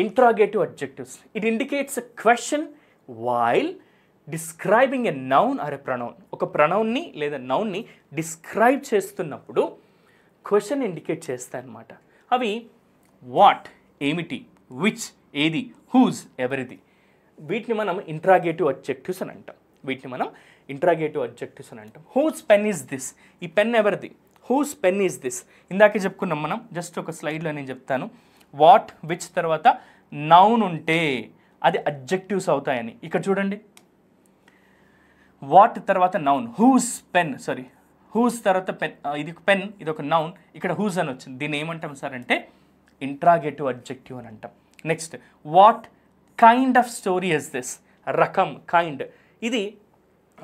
interrogative objectives it indicates question while describing a noun or a pronoun ఒక ప్రనౌన్ని లేదా నౌన్ని డిస్క్రైబ్ చేస్తున్నప్పుడు క్వశ్చన్ ఇండికేట్ చేస్తాయి అన్నమాట అవి వాట్ ఏమిటి విచ్ ఏది హూజ్ ఎవరిది వీటిని మనం ఇంట్రాగేటివ్ అబ్జెక్టివ్స్ అని అంటాం వీటిని మనం ఇంట్రాగేటివ్ అబ్జెక్టివ్స్ అని అంటాం హూస్ పెన్ ఈజ్ దిస్ ఈ పెన్ ఎవరిది హూస్ పెన్ ఈజ్ దిస్ ఇందాకే చెప్పుకున్నాం మనం జస్ట్ ఒక స్లైడ్లో నేను చెప్తాను వాట్ విచ్ తర్వాత నౌన్ ఉంటే అది అబ్జెక్టివ్స్ అవుతాయని ఇక్కడ చూడండి వాట్ తర్వాత noun whose pen sorry whose తర్వాత పెన్ ఇది పెన్ ఇది ఒక నౌన్ ఇక్కడ హూస్ అని వచ్చింది దీన్ని ఏమంటాం సార్ అంటే ఇంట్రాగేటివ్ అబ్జెక్టివ్ అని అంటాం next what kind of story is this రకం కైండ్ ఇది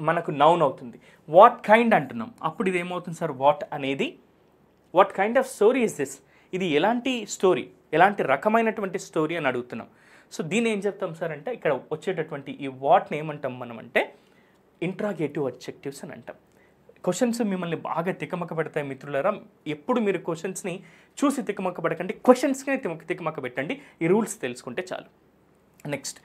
మనకు నౌన్ అవుతుంది వాట్ కైండ్ అంటున్నాం అప్పుడు ఇది ఏమవుతుంది సార్ వాట్ అనేది what kind of story is this ఇది ఎలాంటి స్టోరీ ఎలాంటి రకమైనటువంటి స్టోరీ అని అడుగుతున్నాం సో దీన్ని ఏం చెప్తాం సార్ అంటే ఇక్కడ వచ్చేటటువంటి ఈ వాట్ని ఏమంటాం మనం అంటే ఇంట్రాగేటివ్ అబ్జెక్టివ్స్ అని అంటాం క్వశ్చన్స్ మిమ్మల్ని బాగా తికమక పెడతాయి మిత్రులరా ఎప్పుడు మీరు క్వశ్చన్స్ని చూసి తికమక పడకండి క్వశ్చన్స్నే తిమక తికమక పెట్టండి ఈ రూల్స్ తెలుసుకుంటే చాలు next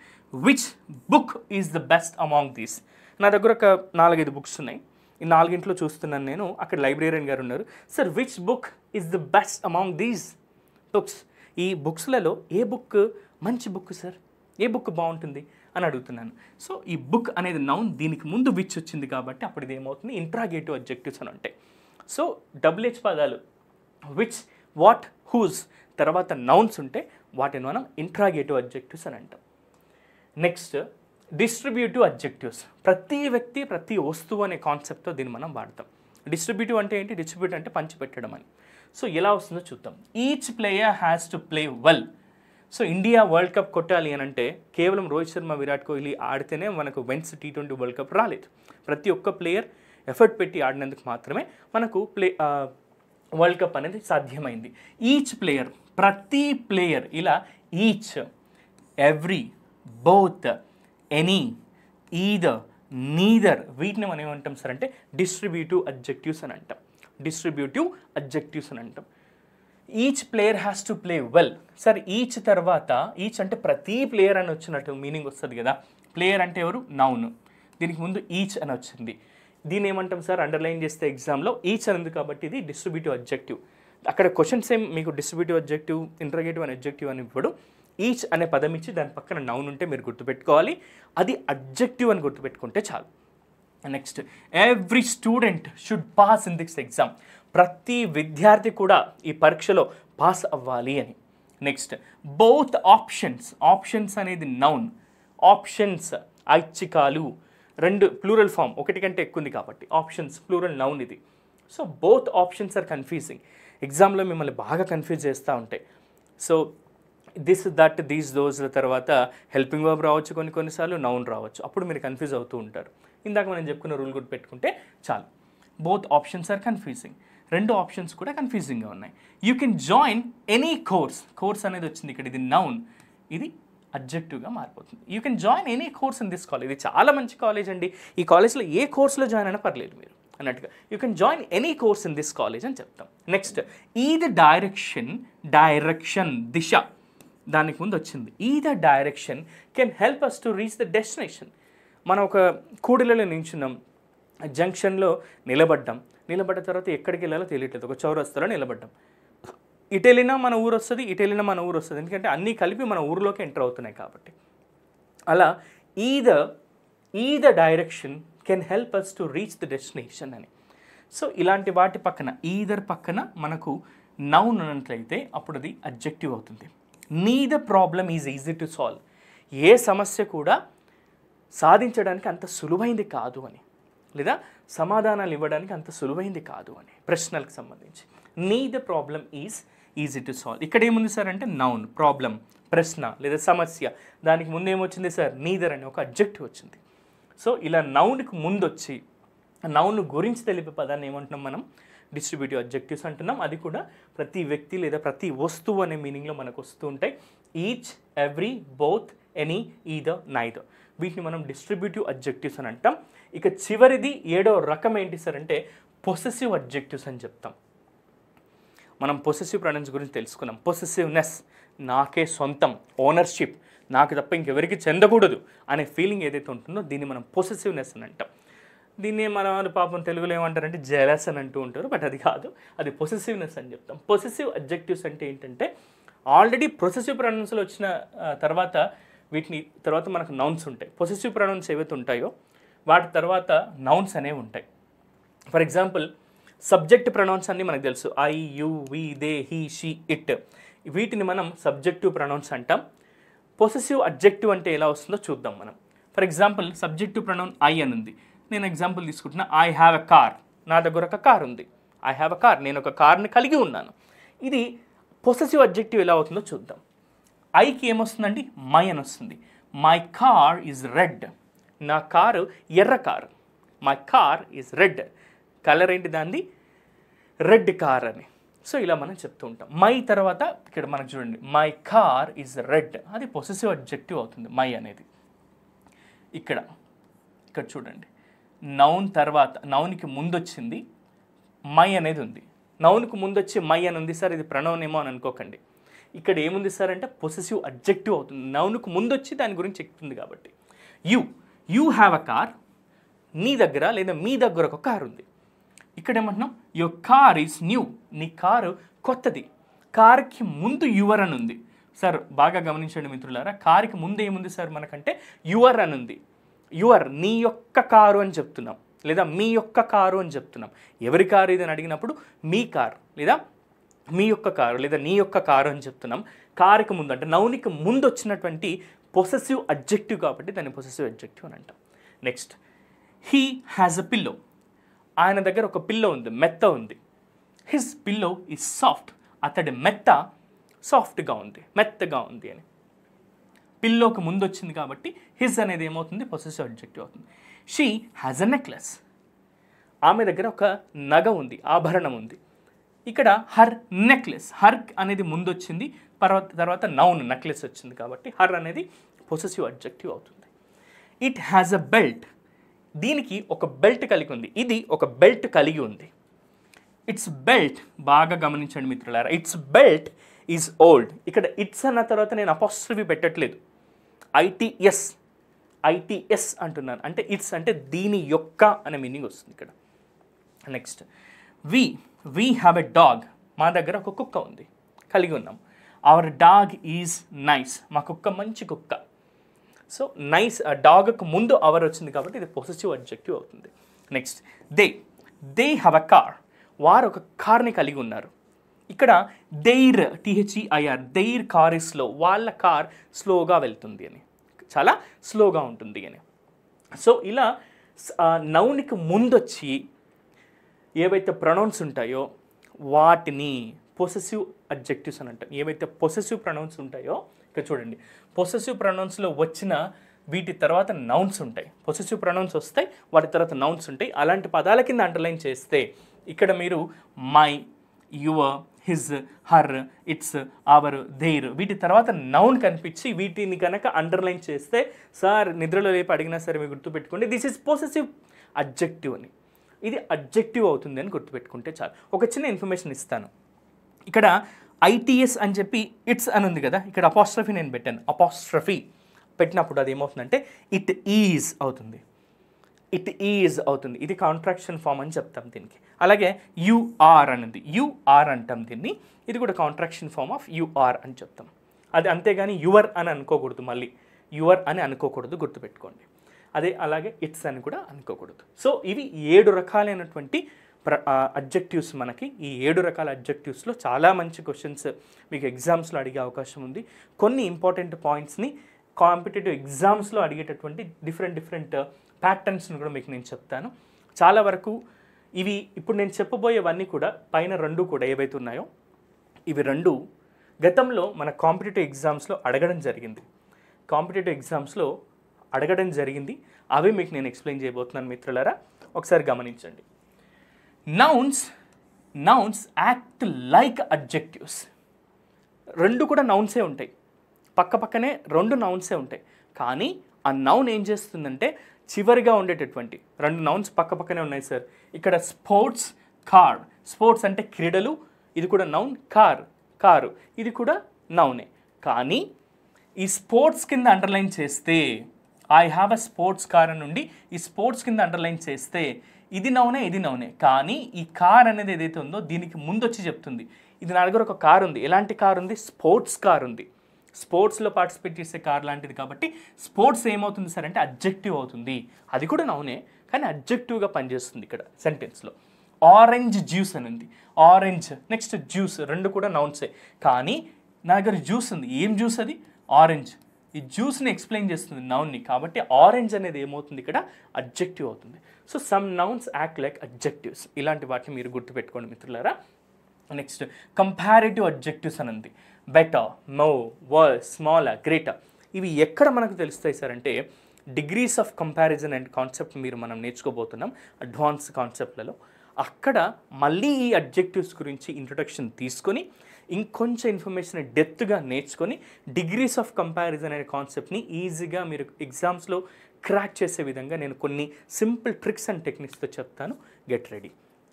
which book is the best among these నా దగ్గర ఒక నాలుగైదు బుక్స్ ఉన్నాయి ఈ నాలుగింట్లో చూస్తున్నాను నేను అక్కడ లైబ్రేరియన్ గారు ఉన్నారు sir which book is the best among these books ఈ బుక్స్లలో ఏ బుక్ మంచి బుక్ సార్ ఏ బుక్ బాగుంటుంది అని అడుగుతున్నాను సో ఈ బుక్ అనేది నౌన్ దీనికి ముందు విచ్ వచ్చింది కాబట్టి అప్పుడు ఇది ఏమవుతుంది ఇంట్రాగేటివ్ అబ్జెక్టివ్స్ అని ఉంటాయి సో డబ్ల్యూహెచ్ పదాలు విచ్ వాట్ హూజ్ తర్వాత నౌన్స్ ఉంటే వాటిని మనం ఇంట్రాగేటివ్ అబ్జెక్టివ్స్ అని అంటాం నెక్స్ట్ డిస్ట్రిబ్యూటివ్ అబ్జెక్టివ్స్ ప్రతి వ్యక్తి ప్రతి వస్తువు అనే కాన్సెప్ట్తో దీన్ని మనం వాడతాం డిస్ట్రిబ్యూటివ్ అంటే ఏంటి డిస్ట్రిబ్యూట్ అంటే పంచిపెట్టడం అని సో ఎలా వస్తుందో చూద్దాం each player has to play well so India world cup కొట్టాలి అని అంటే కేవలం రోహిత్ శర్మ విరాట్ కోహ్లీ ఆడితేనే మనకు వెన్స్ టీ ట్వంటీ వరల్డ్ కప్ రాలేదు ప్రతి ఒక్క ప్లేయర్ ఎఫర్ట్ పెట్టి ఆడినందుకు మాత్రమే మనకు ప్లే వరల్డ్ కప్ అనేది సాధ్యమైంది ఈచ్ ప్లేయర్ ప్రతి ప్లేయర్ ఇలా each every both any either neither వీటిని మనం ఏమంటాం సార్ అంటే డిస్ట్రిబ్యూటివ్ అబ్జెక్టివ్స్ అని అంటాం డిస్ట్రిబ్యూటివ్ అబ్జెక్టివ్స్ అని అంటాం each player has to play well sir each తర్వాత ఈచ్ అంటే ప్రతి ప్లేయర్ అని వచ్చినట్టు మీనింగ్ వస్తుంది కదా ప్లేయర్ అంటే ఎవరు నౌన్ దీనికి ముందు ఈచ్ అని వచ్చింది దీని ఏమంటాం సార్ అండర్లైన్ చేస్తే ఎగ్జామ్లో ఈచ్ అని కాబట్టి ఇది డిస్ట్రిబ్యూటివ్ అబ్జెక్టివ్ అక్కడ క్వశ్చన్స్ ఏం మీకు డిస్ట్రిబ్యూటివ్ అబ్జెక్టివ్ ఇంటర్గేటివ్ అని అబ్జెక్టివ్ అని ఇప్పుడు ఈచ్ అనే పదం ఇచ్చి దాని పక్కన నౌన్ ఉంటే మీరు గుర్తుపెట్టుకోవాలి అది అబ్జెక్టివ్ అని గుర్తుపెట్టుకుంటే చాలు next every student should pass in this exam ప్రతి విద్యార్థి కూడా ఈ పరీక్షలో పాస్ అవ్వాలి అని నెక్స్ట్ బోత్ ఆప్షన్స్ ఆప్షన్స్ అనేది నౌన్ ఆప్షన్స్ ఐచ్ఛికాలు రెండు ప్లూరల్ ఫామ్ ఒకటి కంటే ఎక్కువ ఉంది కాబట్టి ఆప్షన్స్ ప్లూరల్ నౌన్ ఇది so both options are confusing ఎగ్జామ్లో మిమ్మల్ని బాగా కన్ఫ్యూజ్ చేస్తూ ఉంటాయి సో దిస్ దట్ దీస్ దోజ్ల తర్వాత హెల్పింగ్ వర్బ్ రావచ్చు కొన్ని కొన్నిసార్లు నౌన్ రావచ్చు అప్పుడు మీరు కన్ఫ్యూజ్ అవుతూ ఉంటారు ఇందాక మనం చెప్పుకున్న రూల్ కూడా పెట్టుకుంటే చాలు బోత్ ఆప్షన్స్ ఆర్ కన్ఫ్యూజింగ్ రెండు ఆప్షన్స్ కూడా కన్ఫ్యూజింగ్గా ఉన్నాయి you can join any course course అనేది వచ్చింది ఇక్కడ ఇది నౌన్ ఇది అబ్జెక్టివ్గా మారిపోతుంది you can join any course in this college ఇది చాలా మంచి కాలేజ్ అండి ఈ కాలేజ్లో ఏ కోర్స్లో జాయిన్ అయినా పర్లేదు మీరు అన్నట్టుగా you can join any course in this college అని చెప్తాం నెక్స్ట్ ఈ ద డైరెక్షన్ డైరెక్షన్ దిశ దానికి ముందు వచ్చింది ఈ the direction can help us to reach the destination మనం ఒక కూడిలలో నించున్నాం జంక్షన్లో నిలబడ్డాం నిలబడ్డ తర్వాత ఎక్కడికి వెళ్ళాలో తెలియట్లేదు ఒక చౌరస్తాలో నిలబడ్డాం ఇటెలినా మన ఊరు వస్తుంది ఇటెలినా మన ఊరు వస్తుంది ఎందుకంటే అన్నీ కలిపి మన ఊరిలోకి ఎంటర్ అవుతున్నాయి కాబట్టి అలా ఈద ఈద direction can help us to reach the destination అని సో ఇలాంటి వాటి పక్కన ఈదర్ పక్కన మనకు నౌన్ ఉన్నట్లయితే అప్పుడు అది అబ్జెక్టివ్ అవుతుంది నీ the problem is easy to solve ఏ సమస్య కూడా సాధించడానికి అంత సులువైంది కాదు అని లేదా సమాధానాలు ఇవ్వడానికి అంత సులువైంది కాదు అని ప్రశ్నలకు సంబంధించి నీ the problem is easy to solve ఇక్కడ ఏముంది సార్ అంటే నౌన్ ప్రాబ్లం ప్రశ్న లేదా సమస్య దానికి ముందు ఏమొచ్చింది సార్ నీదర్ అని ఒక అబ్జెక్టివ్ వచ్చింది సో ఇలా నౌన్కి ముందు వచ్చి నౌన్ గురించి తెలిపే పదాన్ని ఏమంటున్నాం మనం డిస్ట్రిబ్యూటివ్ అబ్జెక్టివ్స్ అంటున్నాం అది కూడా ప్రతి వ్యక్తి లేదా ప్రతి వస్తువు అనే మీనింగ్లో మనకు వస్తూ ఉంటాయి each every both any either neither వీటిని మనం డిస్ట్రిబ్యూటివ్ అబ్జెక్టివ్స్ అని అంటాం ఇక చివరిది ఏడో రకం ఏంటి సార్ అంటే పొసెసివ్ అబ్జెక్టివ్స్ అని చెప్తాం మనం పొసెసివ్ ప్రొనౌన్స్ గురించి తెలుసుకున్నాం పొసెసివ్నెస్ నాకే సొంతం ఓనర్షిప్ నాకు తప్ప ఇంకెవరికి చెందకూడదు అనే ఫీలింగ్ ఏదైతే ఉంటుందో దీన్ని మనం పొసెసివ్నెస్ అని అంటాం దీన్ని మన పాపం తెలుగులో ఏమంటారంటే జెలస్ అని అంటూ ఉంటారు బట్ అది కాదు అది పొసెసివ్నెస్ అని చెప్తాం పొసెసివ్ అబ్జెక్టివ్స్ అంటే ఏంటంటే ఆల్రెడీ ప్రొసెసివ్ ప్రొనౌన్స్లో వచ్చిన తర్వాత వీటిని తర్వాత మనకు నౌన్స్ ఉంటాయి పొసెసివ్ ప్రొనౌన్స్ ఏవైతే ఉంటాయో వాటి తర్వాత నౌన్స్ అనేవి ఉంటాయి ఫర్ ఎగ్జాంపుల్ సబ్జెక్ట్ ప్రొనౌన్స్ అన్ని మనకు తెలుసు I you we they he she it వీటిని మనం సబ్జెక్టివ్ ప్రొనౌన్స్ అంటాం పొసెసివ్ అబ్జెక్టివ్ అంటే ఎలా వస్తుందో చూద్దాం మనం for example subjective pronoun I అని ఉంది నేను ఎగ్జాంపుల్ తీసుకుంటున్నా ఐ హ్యావ్ ఎ కార్ నా దగ్గర ఒక కార్ ఉంది ఐ హ్యావ్ ఎ కార్ నేను ఒక కార్ని కలిగి ఉన్నాను ఇది పొసెసివ్ అబ్జెక్టివ్ ఎలా అవుతుందో చూద్దాం ఐకి ఏమొస్తుందండి మై అని వస్తుంది మై కార్ ఈజ్ రెడ్ నా కారు ఎర్ర car my car is red colour ఏంటి దాన్ని రెడ్ కార్ అని సో ఇలా మనం చెప్తూ ఉంటాం మై తర్వాత ఇక్కడ మనం చూడండి మై కార్ ఈజ్ రెడ్ అది పొసెసివ్ అబ్జెక్టివ్ అవుతుంది మై అనేది ఇక్కడ ఇక్కడ చూడండి నౌన్ తర్వాత నౌన్కి వచ్చింది మై అనేది ఉంది నౌన్కి వచ్చి మై అని ఉంది సార్ ఇది ప్రణౌన్ ఏమో అని అనుకోకండి ఇక్కడ ఏముంది సార్ అంటే పొసెసివ్ అబ్జెక్టివ్ అవుతుంది నౌన్కు వచ్చి దాని గురించి చెప్తుంది కాబట్టి you you have a car నీ దగ్గర లేదా మీ దగ్గర ఒక కార్ ఉంది ఇక్కడ ఏమంటున్నాం యువర్ కార్ ఈజ్ న్యూ నీ కారు కొత్తది కార్కి ముందు యువర్ అని ఉంది సార్ బాగా గమనించండి మిత్రులారా కార్కి ముందు ఏముంది సార్ మనకంటే యువర్ అని ఉంది యువర్ నీ యొక్క కారు అని చెప్తున్నాం లేదా మీ యొక్క కారు అని చెప్తున్నాం ఎవరి కారు ఇది అని అడిగినప్పుడు మీ కార్ లేదా మీ యొక్క కారు లేదా నీ యొక్క కారు అని చెప్తున్నాం కారుకి ముందు అంటే నౌనికి ముందు వచ్చినటువంటి పొసెసివ్ అబ్జెక్టివ్ కాబట్టి దాన్ని పొసెసివ్ అడ్జెక్టివ్ అని అంటాం next he has a pillow ఆయన దగ్గర ఒక పిల్లో ఉంది మెత్త ఉంది హిస్ పిల్లో ఈజ్ సాఫ్ట్ అతడి మెత్త సాఫ్ట్గా ఉంది మెత్తగా ఉంది అని పిల్లోకి ముందు వచ్చింది కాబట్టి హిజ్ అనేది ఏమవుతుంది పొసెసివ్ అబ్జెక్టివ్ అవుతుంది షీ హ్యాజ్ అ నెక్లెస్ ఆమె దగ్గర ఒక నగ ఉంది ఆభరణం ఉంది ఇక్కడ హర్ నెక్లెస్ హర్ అనేది ముందొచ్చింది తర్వాత తర్వాత నౌన్ నక్లెస్ వచ్చింది కాబట్టి హర్ అనేది పొసెసివ్ అబ్జెక్టివ్ అవుతుంది ఇట్ హ్యాజ్ అ బెల్ట్ దీనికి ఒక బెల్ట్ కలిగి ఉంది ఇది ఒక బెల్ట్ కలిగి ఉంది ఇట్స్ బెల్ట్ బాగా గమనించండి మిత్రులారా ఇట్స్ బెల్ట్ ఈజ్ ఓల్డ్ ఇక్కడ ఇట్స్ అన్న తర్వాత నేను అపాస్ట్రఫీ పెట్టట్లేదు ఐటీఎస్ ఐటీఎస్ అంటున్నాను అంటే ఇట్స్ అంటే దీని యొక్క అనే మీనింగ్ వస్తుంది ఇక్కడ next we we have a dog మా దగ్గర ఒక కుక్క ఉంది కలిగి ఉన్నాం అవర్ డాగ్ ఈజ్ నైస్ మాకు కుక్క మంచి కుక్క సో నైస్ డాగ్కు ముందు అవర్ వచ్చింది కాబట్టి ఇది పాజిటివ్ అబ్జెక్టివ్ అవుతుంది next they they have a car వారు ఒక కార్ని కలిగి ఉన్నారు ఇక్కడ their T H E I R their car is slow వాళ్ళ కార్ స్లోగా వెళ్తుంది అని చాలా స్లోగా ఉంటుంది అని సో ఇలా నౌనికి ముందొచ్చి ఏవైతే ప్రొనౌన్స్ ఉంటాయో వాటిని పొసెసివ్ అడ్జెక్టివ్స్ అని అంటాం ఏమైతే పొసెసివ్ ప్రొనౌన్స్ ఉంటాయో ఇక్కడ చూడండి పొసెసివ్ ప్రొనౌన్స్లో వచ్చిన వీటి తర్వాత నౌన్స్ ఉంటాయి పొసెసివ్ ప్రొనౌన్స్ వస్తాయి వాటి తర్వాత నౌన్స్ ఉంటాయి అలాంటి పదాల కింద అండర్లైన్ చేస్తే ఇక్కడ మీరు my your his her its our their వీటి తర్వాత నౌన్ కనిపించి వీటిని కనుక అండర్లైన్ చేస్తే సార్ నిద్రలో రేపు అడిగినా సరే మీరు గుర్తుపెట్టుకోండి దిస్ ఇస్ పొసెసివ్ అబ్జెక్టివ్ అని ఇది అబ్జెక్టివ్ అవుతుంది అని గుర్తుపెట్టుకుంటే చాలు ఒక చిన్న ఇన్ఫర్మేషన్ ఇస్తాను ఇక్కడ ఐటీఎస్ అని చెప్పి ఇట్స్ అని ఉంది కదా ఇక్కడ అపాస్ట్రఫీ నేను పెట్టాను అపాస్ట్రఫీ పెట్టినప్పుడు అది ఏమవుతుందంటే ఇట్ ఈజ్ అవుతుంది ఇట్ ఈజ్ అవుతుంది ఇది కాంట్రాక్షన్ ఫామ్ అని చెప్తాం దీనికి అలాగే యూఆర్ అనేది యూఆర్ అంటాం దీన్ని ఇది కూడా కాంట్రాక్షన్ ఫామ్ ఆఫ్ యూఆర్ అని చెప్తాం అది అంతేగాని యువర్ అని అనుకోకూడదు మళ్ళీ యువర్ అని అనుకోకూడదు గుర్తుపెట్టుకోండి అదే అలాగే ఇట్స్ అని కూడా అనుకోకూడదు సో ఇవి ఏడు రకాలైనటువంటి అబ్జెక్టివ్స్ మనకి ఈ ఏడు రకాల అబ్జెక్టివ్స్లో చాలా మంచి క్వశ్చన్స్ మీకు ఎగ్జామ్స్లో అడిగే అవకాశం ఉంది కొన్ని ఇంపార్టెంట్ పాయింట్స్ని కాంపిటేటివ్ ఎగ్జామ్స్లో అడిగేటటువంటి డిఫరెంట్ డిఫరెంట్ ప్యాటర్న్స్ని కూడా మీకు నేను చెప్తాను చాలా వరకు ఇవి ఇప్పుడు నేను చెప్పబోయేవన్నీ కూడా పైన రెండు కూడా ఏవైతే ఉన్నాయో ఇవి రెండు గతంలో మన కాంపిటేటివ్ ఎగ్జామ్స్లో అడగడం జరిగింది కాంపిటేటివ్ ఎగ్జామ్స్లో అడగడం జరిగింది అవి మీకు నేను ఎక్స్ప్లెయిన్ చేయబోతున్నాను మిత్రులరా ఒకసారి గమనించండి nouns nouns act like adjectives రెండు కూడా నౌన్సే ఉంటాయి పక్క పక్కనే రెండు నౌన్సే ఉంటాయి కానీ ఆ నౌన్ ఏం చేస్తుందంటే చివరిగా ఉండేటటువంటి రెండు నౌన్స్ పక్క పక్కనే ఉన్నాయి సార్ ఇక్కడ స్పోర్ట్స్ కార్ స్పోర్ట్స్ అంటే క్రీడలు ఇది కూడా నౌన్ కార్ కారు ఇది కూడా నౌనే కానీ ఈ స్పోర్ట్స్ కింద అండర్లైన్ చేస్తే I have a sports car నుండి ఈ స్పోర్ట్స్ కింద అండర్లైన్ చేస్తే ఇది నౌనే ఇది నౌనే కానీ ఈ కార్ అనేది ఏదైతే ఉందో దీనికి ముందు వచ్చి చెప్తుంది ఇది నా దగ్గర ఒక కార్ ఉంది ఎలాంటి కార్ ఉంది స్పోర్ట్స్ కార్ ఉంది స్పోర్ట్స్లో పార్టిసిపేట్ చేసే కార్ లాంటిది కాబట్టి స్పోర్ట్స్ ఏమవుతుంది సార్ అంటే అబ్జెక్టివ్ అవుతుంది అది కూడా నౌనే కానీ అబ్జెక్టివ్గా పనిచేస్తుంది ఇక్కడ సెంటెన్స్లో ఆరెంజ్ జ్యూస్ అని ఉంది ఆరెంజ్ నెక్స్ట్ జ్యూస్ రెండు కూడా నౌన్సే కానీ నా దగ్గర జ్యూస్ ఉంది ఏం జ్యూస్ అది ఆరెంజ్ ఈ జ్యూస్ని ఎక్స్ప్లెయిన్ చేస్తుంది నౌన్ని కాబట్టి ఆరెంజ్ అనేది ఏమవుతుంది ఇక్కడ అబ్జెక్టివ్ అవుతుంది so some nouns act like objectives ఇలాంటి వాటిని మీరు గుర్తుపెట్టుకోండి మిత్రులారా నెక్స్ట్ కంపారిటివ్ అబ్జెక్టివ్స్ అని ఉంది బెటర్ మో వర్ స్మాలర్ గ్రేటర్ ఇవి ఎక్కడ మనకు తెలుస్తాయి సార్ అంటే degrees of comparison and concept మీరు మనం నేర్చుకోబోతున్నాం అడ్వాన్స్ కాన్సెప్ట్లలో అక్కడ మళ్ళీ ఈ అబ్జెక్టివ్స్ గురించి ఇంట్రొడక్షన్ తీసుకొని ఇంకొంచెం ఇన్ఫర్మేషన్ డెప్త్గా నేర్చుకొని డిగ్రీస్ ఆఫ్ కంపారిజన్ అనే కాన్సెప్ట్ని ఈజీగా మీరు ఎగ్జామ్స్లో క్రాక్ చేసే విధంగా నేను కొన్ని సింపుల్ ట్రిక్స్ అండ్ టెక్నిక్స్తో చెప్తాను గెట్ రెడీ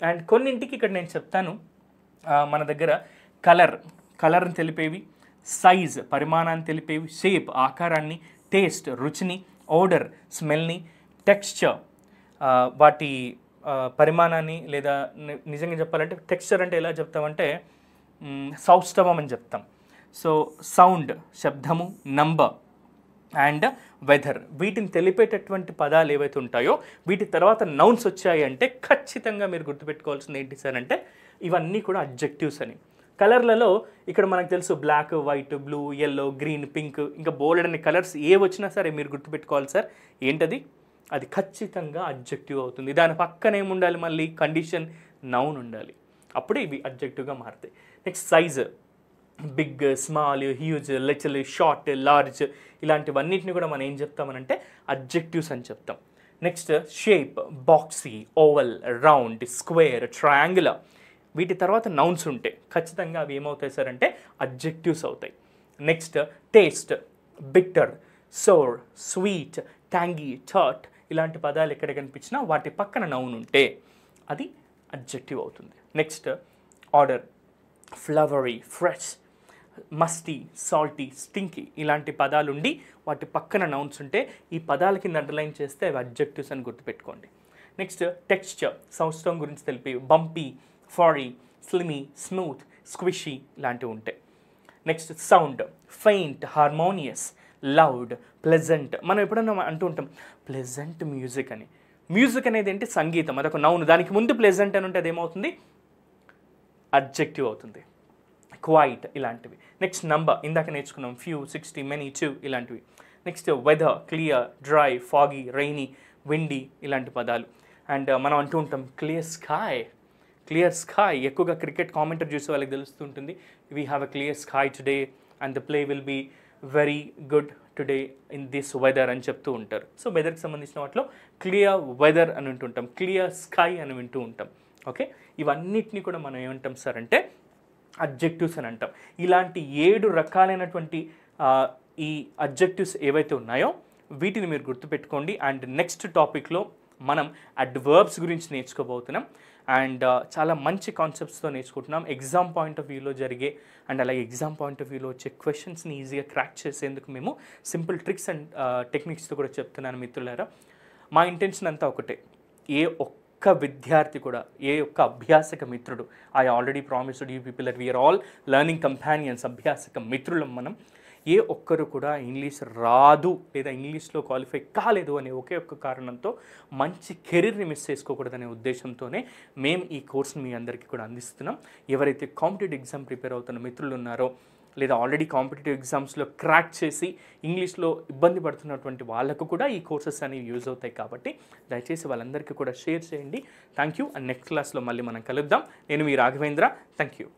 అండ్ కొన్నింటికి ఇక్కడ నేను చెప్తాను మన దగ్గర కలర్ కలర్ని తెలిపేవి సైజ్ పరిమాణాన్ని తెలిపేవి షేప్ ఆకారాన్ని టేస్ట్ రుచిని ఓడర్ స్మెల్ని టెక్స్చర్ వాటి పరిమాణాన్ని లేదా నిజంగా చెప్పాలంటే టెక్స్చర్ అంటే ఎలా చెప్తామంటే సౌష్ఠవం అని చెప్తాం సో సౌండ్ శబ్దము నంబర్ అండ్ వెదర్ వీటిని తెలిపేటటువంటి పదాలు ఏవైతే ఉంటాయో వీటి తర్వాత నౌన్స్ వచ్చాయి అంటే ఖచ్చితంగా మీరు గుర్తుపెట్టుకోవాల్సింది ఏంటి సార్ అంటే ఇవన్నీ కూడా అబ్జెక్టివ్స్ అని కలర్లలో ఇక్కడ మనకు తెలుసు black white blue yellow green pink ఇంకా బోల్డ్ అనే కలర్స్ ఏ వచ్చినా సరే మీరు గుర్తుపెట్టుకోవాలి సార్ ఏంటది అది ఖచ్చితంగా అబ్జెక్టివ్ అవుతుంది దాని పక్కన ఉండాలి మళ్ళీ కండిషన్ నౌన్ ఉండాలి అప్పుడే ఇవి అబ్జెక్టివ్గా మారుతాయి next size big small huge little short large ఇలాంటివన్నిటిని కూడా మనం ఏం చెప్తామనంటే అబ్జెక్టివ్స్ అని చెప్తాం next shape boxy oval round square triangular వీటి తర్వాత నౌన్స్ ఉంటాయి ఖచ్చితంగా అవి ఏమవుతాయి సార్ అంటే అబ్జెక్టివ్స్ అవుతాయి next taste bitter sour sweet tangy tart ఇలాంటి పదాలు ఎక్కడ కనిపించినా వాటి పక్కన నౌన్ ఉంటే అది అబ్జెక్టివ్ అవుతుంది next order flowery fresh musty salty stinky ఇలాంటి పదాలుండి వాటి పక్కన నౌన్స్ ఉంటే ఈ పదాలకి అండర్లైన్ చేస్తే అవి అబ్జెక్టివ్స్ అని గుర్తుపెట్టుకోండి నెక్స్ట్ టెక్స్చర్ సౌష్టవం గురించి తెలిపి బంపీ ఫారీ స్లిమీ స్మూత్ స్క్విషీ ఇలాంటివి ఉంటాయి next sound faint harmonious loud pleasant మనం ఎప్పుడన్నా అంటూ ఉంటాం ప్లెజెంట్ మ్యూజిక్ అని మ్యూజిక్ అనేది ఏంటి సంగీతం అదొక నౌన్ దానికి ముందు ప్లెజెంట్ అని ఉంటే అదేమవుతుంది అబ్జెక్టివ్ అవుతుంది క్వైట్ ఇలాంటివి నెక్స్ట్ నంబర్ ఇందాక నేర్చుకున్నాం ఫ్యూ సిక్స్టీ మెనీ టూ ఇలాంటివి next weather clear dry foggy rainy windy ఇలాంటి పదాలు అండ్ uh, మనం అంటూ ఉంటాం క్లియర్ స్కాయ్ క్లియర్ స్కాయ్ ఎక్కువగా క్రికెట్ కామెంటర్ చూసే వాళ్ళకి తెలుస్తుంటుంది we have a clear sky today and the play will be very good today in this weather అని చెప్తూ ఉంటారు సో వెదర్కి సంబంధించిన వాటిలో క్లియర్ వెదర్ అని వింటుంటాం క్లియర్ స్కై అని వింటూ ఉంటాం ఓకే ఇవన్నిటిని కూడా మనం ఏమంటాం సార్ అంటే అబ్జెక్టివ్స్ అని అంటాం ఇలాంటి ఏడు రకాలైనటువంటి ఈ అబ్జెక్టివ్స్ ఏవైతే ఉన్నాయో వీటిని మీరు గుర్తుపెట్టుకోండి అండ్ నెక్స్ట్ టాపిక్లో మనం అడ్వర్బ్స్ గురించి నేర్చుకోబోతున్నాం అండ్ చాలా మంచి కాన్సెప్ట్స్తో నేర్చుకుంటున్నాం ఎగ్జామ్ పాయింట్ ఆఫ్ వ్యూలో జరిగే అండ్ అలాగే ఎగ్జామ్ పాయింట్ ఆఫ్ వ్యూలో వచ్చే క్వశ్చన్స్ని ఈజీగా క్రాక్ చేసేందుకు మేము సింపుల్ ట్రిక్స్ అండ్ టెక్నిక్స్తో కూడా చెప్తున్నాను మిత్రులారా మా ఇంటెన్షన్ అంతా ఒకటే ఏ ఒక్క ఒక్క విద్యార్థి కూడా ఏ ఒక్క అభ్యాసక మిత్రుడు I already promised you people that we are all learning companions అభ్యాసక మిత్రులం మనం ఏ ఒక్కరు కూడా ఇంగ్లీష్ రాదు లేదా ఇంగ్లీష్లో క్వాలిఫై కాలేదు అనే ఒకే ఒక్క కారణంతో మంచి కెరీర్ని మిస్ చేసుకోకూడదనే ఉద్దేశంతోనే మేము ఈ కోర్సును మీ అందరికీ కూడా అందిస్తున్నాం ఎవరైతే కాంపిటేటివ్ ఎగ్జామ్ ప్రిపేర్ అవుతున్న మిత్రులు ఉన్నారో లేదా ఆల్రెడీ కాంపిటేటివ్ ఎగ్జామ్స్లో క్రాక్ చేసి ఇంగ్లీష్లో ఇబ్బంది పడుతున్నటువంటి వాళ్ళకు కూడా ఈ కోర్సెస్ అనేవి యూజ్ అవుతాయి కాబట్టి దయచేసి వాళ్ళందరికీ కూడా షేర్ చేయండి థ్యాంక్ యూ అండ్ నెక్స్ట్ క్లాస్లో మళ్ళీ మనం కలుద్దాం నేను మీ రాఘవేంద్ర థ్యాంక్ యూ